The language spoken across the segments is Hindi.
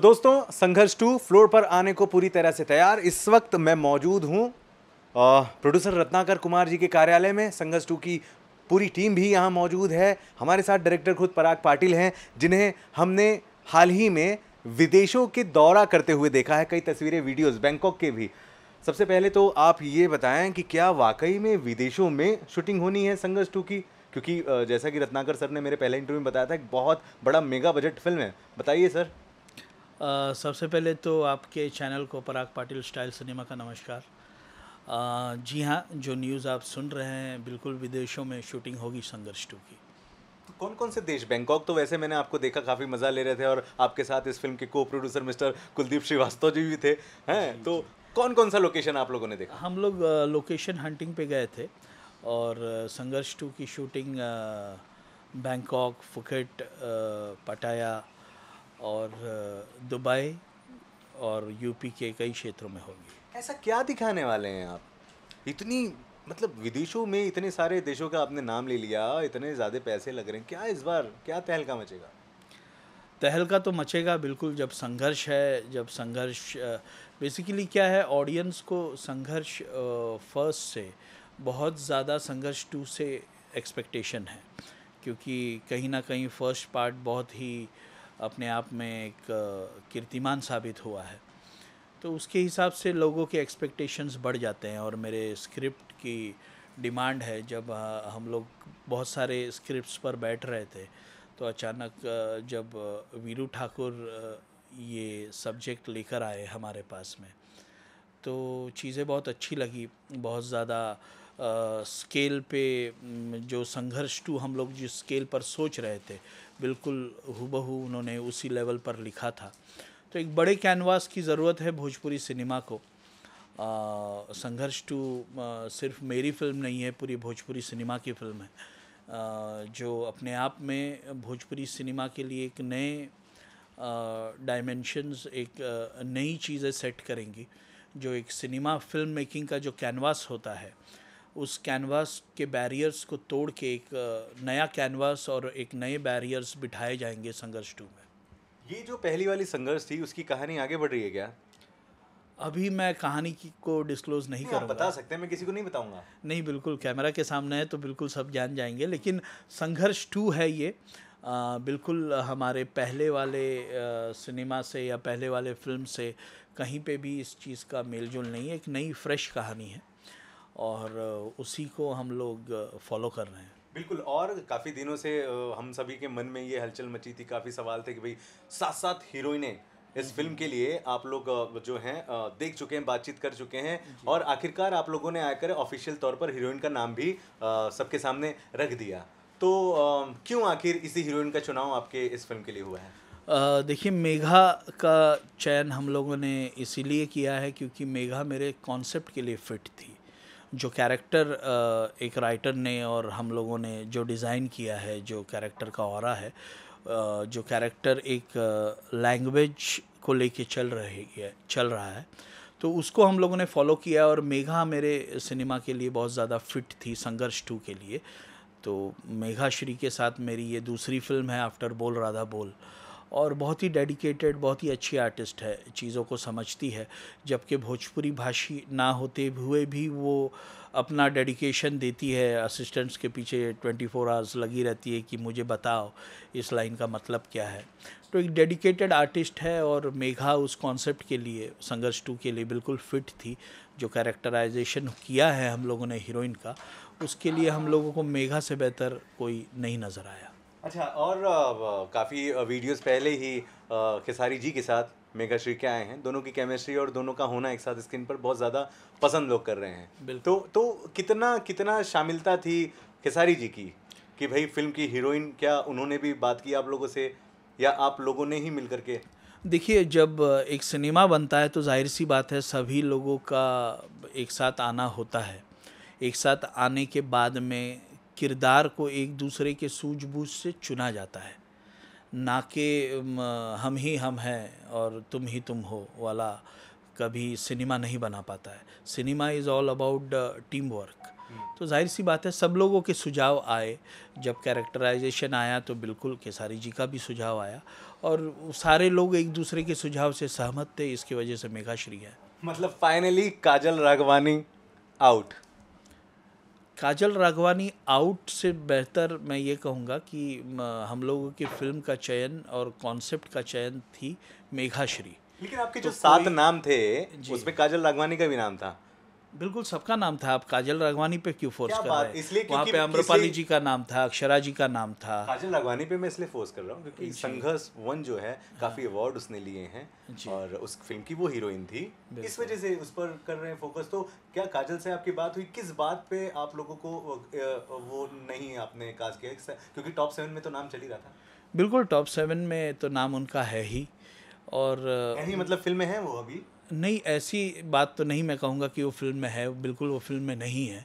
दोस्तों संघर्ष टू फ्लोर पर आने को पूरी तरह से तैयार इस वक्त मैं मौजूद हूँ प्रोड्यूसर रत्नाकर कुमार जी के कार्यालय में संघर्ष टू की पूरी टीम भी यहाँ मौजूद है हमारे साथ डायरेक्टर खुद पराग पाटिल हैं जिन्हें हमने हाल ही में विदेशों के दौरा करते हुए देखा है कई तस्वीरें वीडियोस बैंकॉक के भी सबसे पहले तो आप ये बताएं कि क्या वाकई में विदेशों में शूटिंग होनी है संघर्ष टू की क्योंकि जैसा कि रत्नाकर सर ने मेरे पहले इंटरव्यू में बताया था एक बहुत बड़ा मेगा बजट फिल्म है बताइए सर सबसे पहले तो आपके चैनल को पराग पाटिल स्टाइल सिनेमा का नमस्कार जी हाँ जो न्यूज़ आप सुन रहे हैं बिल्कुल विदेशों में शूटिंग होगी संघर्ष टू की तो कौन कौन से देश बैंकॉक तो वैसे मैंने आपको देखा काफ़ी मज़ा ले रहे थे और आपके साथ इस फिल्म के को प्रोड्यूसर मिस्टर कुलदीप श्रीवास्तव जी भी थे हैं तो कौन कौन सा लोकेशन आप लोगों ने देखा हम लोग लोकेशन हंटिंग पे गए थे और संघर्ष टू की शूटिंग बैंकॉक फुकेट पटाया और दुबई और यूपी के कई क्षेत्रों में होगी ऐसा क्या दिखाने वाले हैं आप इतनी मतलब विदेशों में इतने सारे देशों का आपने नाम ले लिया इतने ज़्यादा पैसे लग रहे हैं क्या इस बार क्या तहलका मचेगा तहलका तो मचेगा बिल्कुल जब संघर्ष है जब संघर्ष बेसिकली क्या है ऑडियंस को संघर्ष फर्स्ट से बहुत ज़्यादा संघर्ष टू से एक्सपेक्टेशन है क्योंकि कहीं ना कहीं फर्स्ट पार्ट बहुत ही अपने आप में एक कीर्तिमान साबित हुआ है तो उसके हिसाब से लोगों के एक्सपेक्टेशंस बढ़ जाते हैं और मेरे स्क्रिप्ट की डिमांड है जब हम लोग बहुत सारे स्क्रिप्ट्स पर बैठ रहे थे तो अचानक जब वीरू ठाकुर ये सब्जेक्ट लेकर आए हमारे पास में तो चीज़ें बहुत अच्छी लगी बहुत ज़्यादा स्केल पे जो संघर्ष टू हम लोग जिस स्केल पर सोच रहे थे बिल्कुल हुबहू उन्होंने उसी लेवल पर लिखा था तो एक बड़े कैनवास की ज़रूरत है भोजपुरी सिनेमा को संघर्ष टू सिर्फ मेरी फिल्म नहीं है पूरी भोजपुरी सिनेमा की फिल्म है आ, जो अपने आप में भोजपुरी सिनेमा के लिए एक नए डायमेंशंस एक नई चीज़ें सेट करेंगी जो एक सिनेमा फिल्म मेकिंग का जो कैनवास होता है उस कैनवास के बैरियर्स को तोड़ के एक नया कैनवास और एक नए बैरियर्स बिठाए जाएंगे संघर्ष टू में ये जो पहली वाली संघर्ष थी उसकी कहानी आगे बढ़ रही है क्या अभी मैं कहानी की को डिस्क्लोज नहीं, नहीं हाँ, करूँगा बता सकते हैं मैं किसी को नहीं बताऊंगा नहीं बिल्कुल कैमरा के सामने है तो बिल्कुल सब जान जाएंगे लेकिन संघर्ष टू है ये आ, बिल्कुल हमारे पहले वाले आ, सिनेमा से या पहले वाले फिल्म से कहीं पे भी इस चीज़ का मेलजोल नहीं है एक नई फ्रेश कहानी है और उसी को हम लोग फॉलो कर रहे हैं बिल्कुल और काफ़ी दिनों से हम सभी के मन में ये हलचल मची थी काफ़ी सवाल थे कि भाई साथ साथ हीरोइनें इस फिल्म के लिए आप लोग जो हैं देख चुके हैं बातचीत कर चुके हैं और आखिरकार आप लोगों ने आकर ऑफिशियल तौर पर हीरोइन का नाम भी सबके सामने रख दिया तो क्यों आखिर इसी हीरोइन का चुनाव आपके इस फिल्म के लिए हुआ है देखिए मेघा का चयन हम लोगों ने इसीलिए किया है क्योंकि मेघा मेरे कॉन्सेप्ट के लिए फिट थी जो कैरेक्टर एक राइटर ने और हम लोगों ने जो डिज़ाइन किया है जो कैरेक्टर का और है जो कैरेक्टर एक लैंग्वेज को लेके चल रही है चल रहा है तो उसको हम लोगों ने फॉलो किया और मेघा मेरे सिनेमा के लिए बहुत ज़्यादा फिट थी संघर्ष टू के लिए तो मेघा श्री के साथ मेरी ये दूसरी फिल्म है आफ्टर बोल राधा बोल और बहुत ही डेडिकेटेड बहुत ही अच्छी आर्टिस्ट है चीज़ों को समझती है जबकि भोजपुरी भाषी ना होते हुए भी वो अपना डेडिकेशन देती है असिस्टेंट्स के पीछे 24 फोर आवर्स लगी रहती है कि मुझे बताओ इस लाइन का मतलब क्या है तो एक डेडिकेटेड आर्टिस्ट है और मेघा उस कॉन्सेप्ट के लिए संघर्ष टू के लिए बिल्कुल फिट थी जो कैरेक्टराइजेशन किया है हम लोगों ने हीरोइन का उसके लिए हम लोगों को मेघा से बेहतर कोई नहीं नज़र आया अच्छा और काफ़ी वीडियोस पहले ही खेसारी जी के साथ मेगा श्री के आए हैं दोनों की केमिस्ट्री और दोनों का होना एक साथ स्क्रीन पर बहुत ज़्यादा पसंद लोग कर रहे हैं तो तो कितना कितना शामिलता थी खेसारी जी की कि भाई फिल्म की हीरोइन क्या उन्होंने भी बात की आप लोगों से या आप लोगों ने ही मिल के देखिए जब एक सिनेमा बनता है तो जाहिर सी बात है सभी लोगों का एक साथ आना होता है एक साथ आने के बाद में किरदार को एक दूसरे के सूझबूझ से चुना जाता है ना कि हम ही हम हैं और तुम ही तुम हो वाला कभी सिनेमा नहीं बना पाता है cinema is all about team work तो जाहिर सी बात है सब लोगों के सुझाव आए जब कैरेक्टराइजेशन आया तो बिल्कुल केसारी जी का भी सुझाव आया और सारे लोग एक दूसरे के सुझाव से सहमत थे इसकी वजह से मेघाश्री है मतलब finally Kajal Raghwani out Kajal Raghwani out से बेहतर मैं ये कहूँगा कि हम लोगों की फिल्म का चयन और कॉन्सेप्ट का चयन थी मेघाश्री लेकिन आपके तो जो सात नाम थे उसमें काजल राघवानी का भी नाम था बिल्कुल सबका नाम था आप काजल राघवानी पे क्यों फोर्स कर रहे हैं इसलिए वहाँ पे अम्रपाली जी का नाम था अक्षरा जी का नाम था काजल राघवानी पे मैं इसलिए फोर्स कर रहा हूँ क्योंकि संघर्ष वन जो है हाँ। काफी अवार्ड उसने लिए हैं और उस फिल्म की वो हीरोइन थी इस वजह से उस पर कर रहे हैं फोकस तो क्या काजल से आपकी बात हुई किस बात पे आप लोगों को वो नहीं आपने कास्ट किया क्योंकि टॉप सेवन में तो नाम चल ही रहा था बिल्कुल टॉप सेवन में तो नाम उनका है ही और मतलब फिल्म है वो अभी नहीं ऐसी बात तो नहीं मैं कहूँगा कि वो फिल्म में है बिल्कुल वो फिल्म में नहीं है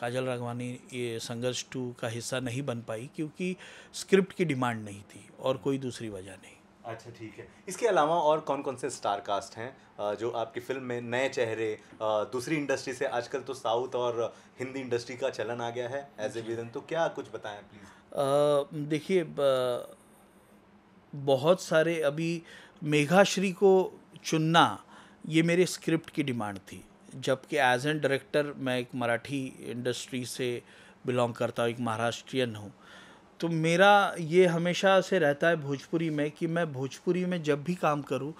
काजल राघवानी ये संघर्ष टू का हिस्सा नहीं बन पाई क्योंकि स्क्रिप्ट की डिमांड नहीं थी और कोई दूसरी वजह नहीं अच्छा ठीक है इसके अलावा और कौन कौन से स्टार कास्ट हैं जो आपकी फिल्म में नए चेहरे दूसरी इंडस्ट्री से आजकल तो साउथ और हिंदी इंडस्ट्री का चलन आ गया है एज ए विलन तो क्या कुछ बताएं प्लीज़ देखिए बहुत सारे अभी मेघाश्री को चुनना ये मेरे स्क्रिप्ट की डिमांड थी जबकि एज एन डायरेक्टर मैं एक मराठी इंडस्ट्री से बिलोंग करता हूँ एक महाराष्ट्रियन हूँ तो मेरा ये हमेशा से रहता है भोजपुरी में कि मैं भोजपुरी में जब भी काम करूँ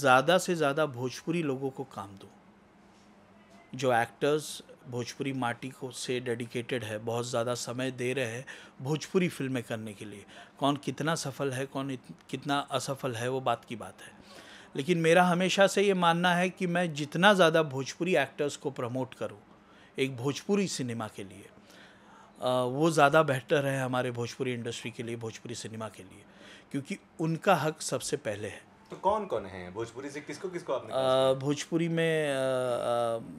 ज़्यादा से ज़्यादा भोजपुरी लोगों को काम दूँ जो एक्टर्स भोजपुरी माटी को से डेडिकेटेड है बहुत ज़्यादा समय दे रहे हैं भोजपुरी फिल्में करने के लिए कौन कितना सफल है कौन कितना असफल है वो बात की बात है लेकिन मेरा हमेशा से ये मानना है कि मैं जितना ज़्यादा भोजपुरी एक्टर्स को प्रमोट करूँ एक भोजपुरी सिनेमा के लिए वो ज़्यादा बेहतर है हमारे भोजपुरी इंडस्ट्री के लिए भोजपुरी सिनेमा के लिए क्योंकि उनका हक सबसे पहले है तो कौन कौन है भोजपुरी से किसको किसको आपने भोजपुरी में आ,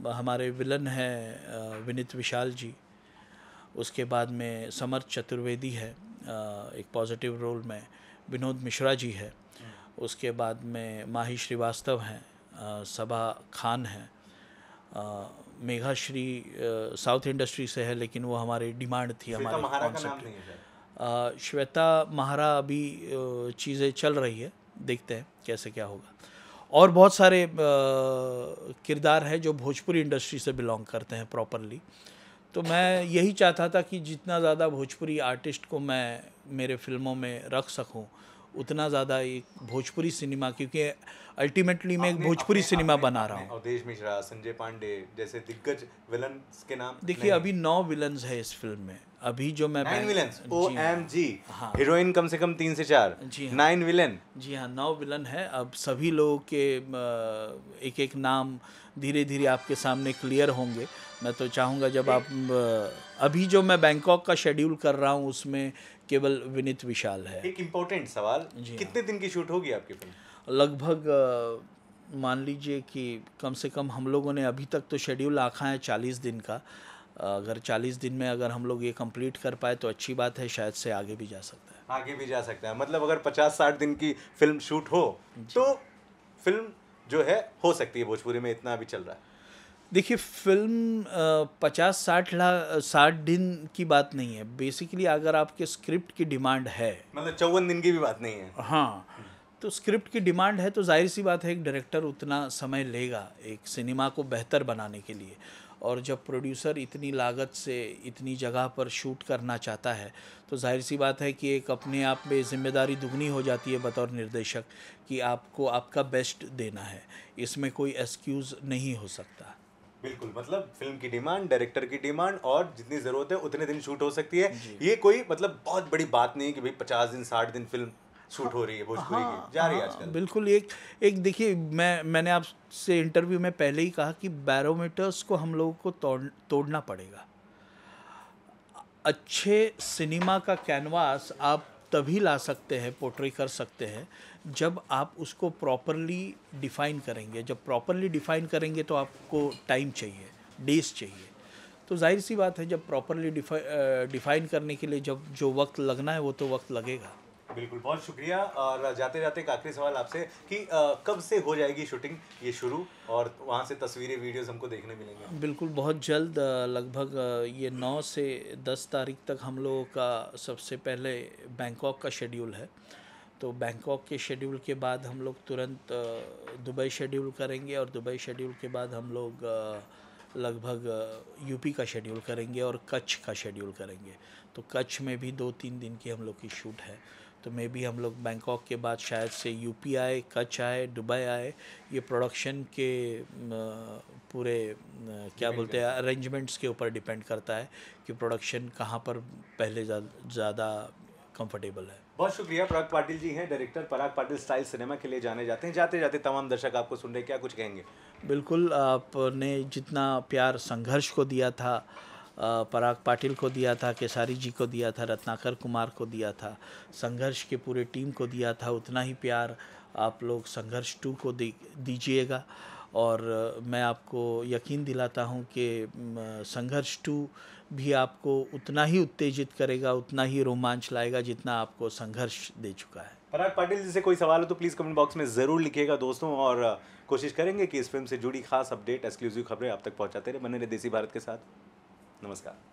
आ, हमारे विलन हैं विनित विशाल जी उसके बाद में समर चतुर्वेदी है एक पॉजिटिव रोल में विनोद मिश्रा जी है उसके बाद में माही श्रीवास्तव हैं सभा खान हैं मेघा श्री साउथ इंडस्ट्री से है लेकिन वो हमारे डिमांड थी हमारे कॉन्सेप्ट श्वेता महारा अभी चीज़ें चल रही है देखते हैं कैसे क्या होगा और बहुत सारे किरदार हैं जो भोजपुरी इंडस्ट्री से बिलोंग करते हैं प्रॉपरली तो मैं यही चाहता था कि जितना ज़्यादा भोजपुरी आर्टिस्ट को मैं मेरे फिल्मों में रख सकूं उतना ज़्यादा एक भोजपुरी सिनेमा क्योंकि अल्टीमेटली मैं एक भोजपुरी सिनेमा बना रहा हूँ अवधेश मिश्रा संजय पांडे जैसे दिग्गज विलन के नाम देखिए अभी नौ विलन है इस फिल्म में अभी जो मैं nine villain O M G हाँ हीरोइन हाँ। कम से कम तीन से चार जी हाँ, नाइन विलन जी हाँ नौ विलन है अब सभी लोगों के एक एक नाम धीरे धीरे आपके सामने क्लियर होंगे मैं तो चाहूँगा जब आप अभी जो मैं बैंकॉक का शेड्यूल कर रहा हूँ उसमें केवल विनीत विशाल है एक इम्पोर्टेंट सवाल कितने हाँ। दिन की शूट होगी आपकी फिल्म लगभग मान लीजिए कि कम से कम हम लोगों ने अभी तक तो शेड्यूल आखा है चालीस दिन का अगर चालीस दिन में अगर हम लोग ये कंप्लीट कर पाए तो अच्छी बात है शायद से आगे भी जा सकता है आगे भी जा सकता है मतलब अगर पचास साठ दिन की फिल्म शूट हो तो फिल्म जो है हो सकती है भोजपुरी में इतना अभी चल रहा है देखिए फिल्म पचास साठ लाख साठ दिन की बात नहीं है बेसिकली अगर आपके स्क्रिप्ट की डिमांड है मतलब चौवन दिन की भी बात नहीं है हाँ तो स्क्रिप्ट की डिमांड है तो जाहिर सी बात है एक डायरेक्टर उतना समय लेगा एक सिनेमा को बेहतर बनाने के लिए और जब प्रोड्यूसर इतनी लागत से इतनी जगह पर शूट करना चाहता है तो जाहिर सी बात है कि एक अपने आप में जिम्मेदारी दुगनी हो जाती है बतौर निर्देशक कि आपको आपका बेस्ट देना है इसमें कोई एक्सक्यूज़ नहीं हो सकता बिल्कुल मतलब फिल्म की डिमांड डायरेक्टर की डिमांड और जितनी ज़रूरत है उतने दिन शूट हो सकती है ये कोई मतलब बहुत बड़ी बात नहीं है कि भाई पचास दिन साठ दिन फिल्म शूट हो रही है भोजपुरी हाँ, की जा रही है हाँ, आजकल बिल्कुल एक एक देखिए मैं मैंने आपसे इंटरव्यू में पहले ही कहा कि बैरोमीटर्स को हम लोगों को तोड़ तोड़ना पड़ेगा अच्छे सिनेमा का कैनवास आप तभी ला सकते हैं पोट्री कर सकते हैं जब आप उसको प्रॉपरली डिफ़ाइन करेंगे जब प्रॉपरली डिफ़ाइन करेंगे तो आपको टाइम चाहिए डेज चाहिए तो जाहिर सी बात है जब प्रॉपरली डिफाइन करने के लिए जब जो वक्त लगना है वो तो वक्त लगेगा बिल्कुल बहुत शुक्रिया और जाते जाते एक आखिरी सवाल आपसे कि कब से हो जाएगी शूटिंग ये शुरू और वहाँ से तस्वीरें वीडियोस हमको देखने मिलेंगे बिल्कुल बहुत जल्द लगभग ये 9 से 10 तारीख तक हम लोगों का सबसे पहले बैंकॉक का शेड्यूल है तो बैंकॉक के शेड्यूल के बाद हम लोग तुरंत दुबई शेड्यूल करेंगे और दुबई शेड्यूल के बाद हम लोग लगभग यूपी का शेड्यूल करेंगे और कच्छ का शेड्यूल करेंगे तो कच्छ में भी दो तीन दिन की हम लोग की शूट है तो मे बी हम लोग बैंकॉक के बाद शायद से यूपी आए कच्छ आए दुबई आए ये प्रोडक्शन के पूरे क्या बोलते हैं अरेंजमेंट्स के ऊपर डिपेंड करता है कि प्रोडक्शन कहाँ पर पहले ज़्यादा कंफर्टेबल है बहुत शुक्रिया पराग पाटिल जी हैं director Parag Patil style cinema के लिए जाने जाते हैं जाते जाते तमाम दर्शक आपको सुन रहे क्या कुछ कहेंगे बिल्कुल आपने जितना प्यार संघर्ष को दिया था पराग पाटिल को दिया था केसारी जी को दिया था रत्नाकर कुमार को दिया था संघर्ष के पूरे टीम को दिया था उतना ही प्यार आप लोग संघर्ष टू को दीजिएगा और मैं आपको यकीन दिलाता हूँ कि संघर्ष टू भी आपको उतना ही उत्तेजित करेगा उतना ही रोमांच लाएगा जितना आपको संघर्ष दे चुका है पराग पाटिल जी से कोई सवाल हो तो प्लीज़ कमेंट बॉक्स में ज़रूर लिखिएगा दोस्तों और कोशिश करेंगे कि इस फिल्म से जुड़ी खास अपडेट एक्सक्लूसिव खबरें आप तक पहुँचाते रहे बने रहे देसी भारत के साथ नमस्कार